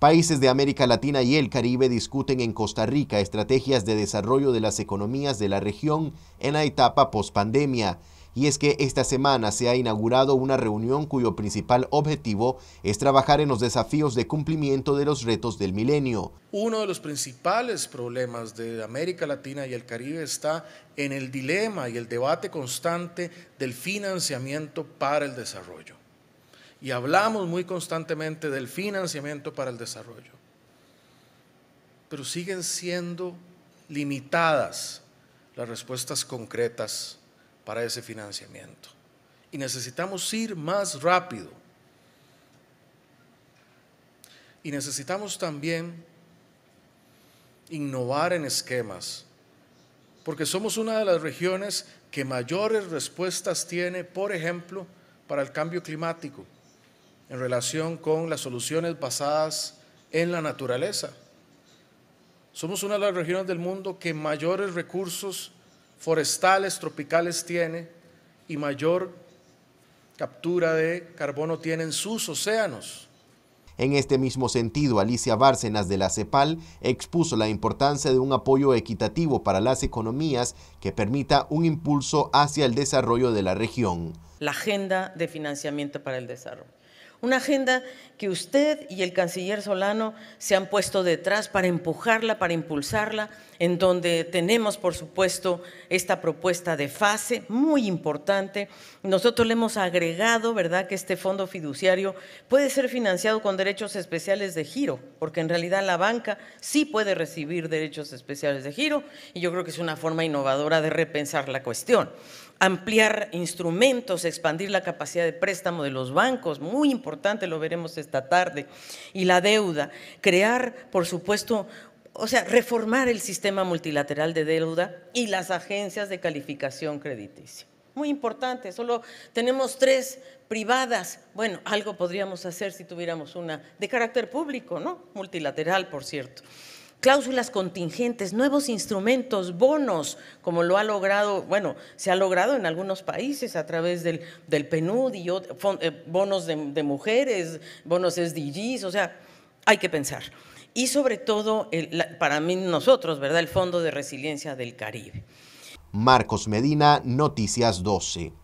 Países de América Latina y el Caribe discuten en Costa Rica estrategias de desarrollo de las economías de la región en la etapa pospandemia. Y es que esta semana se ha inaugurado una reunión cuyo principal objetivo es trabajar en los desafíos de cumplimiento de los retos del milenio. Uno de los principales problemas de América Latina y el Caribe está en el dilema y el debate constante del financiamiento para el desarrollo y hablamos muy constantemente del financiamiento para el desarrollo, pero siguen siendo limitadas las respuestas concretas para ese financiamiento. Y necesitamos ir más rápido. Y necesitamos también innovar en esquemas, porque somos una de las regiones que mayores respuestas tiene, por ejemplo, para el cambio climático en relación con las soluciones basadas en la naturaleza. Somos una de las regiones del mundo que mayores recursos forestales tropicales tiene y mayor captura de carbono tienen sus océanos. En este mismo sentido, Alicia Bárcenas de la CEPAL expuso la importancia de un apoyo equitativo para las economías que permita un impulso hacia el desarrollo de la región. La agenda de financiamiento para el desarrollo. Una agenda que usted y el canciller Solano se han puesto detrás para empujarla, para impulsarla, en donde tenemos, por supuesto, esta propuesta de fase muy importante. Nosotros le hemos agregado, ¿verdad?, que este fondo fiduciario puede ser financiado con derechos especiales de giro, porque en realidad la banca sí puede recibir derechos especiales de giro y yo creo que es una forma innovadora de repensar la cuestión ampliar instrumentos, expandir la capacidad de préstamo de los bancos, muy importante, lo veremos esta tarde, y la deuda, crear, por supuesto, o sea, reformar el sistema multilateral de deuda y las agencias de calificación crediticia. Muy importante, solo tenemos tres privadas. Bueno, algo podríamos hacer si tuviéramos una de carácter público, ¿no? Multilateral, por cierto cláusulas contingentes, nuevos instrumentos, bonos, como lo ha logrado, bueno, se ha logrado en algunos países a través del, del PNUD y eh, bonos de, mujeres, bonos SDGs, o sea, hay que pensar. Y sobre todo, para mí, nosotros, ¿verdad? El Fondo de Resiliencia del Caribe. Marcos Medina, Noticias 12.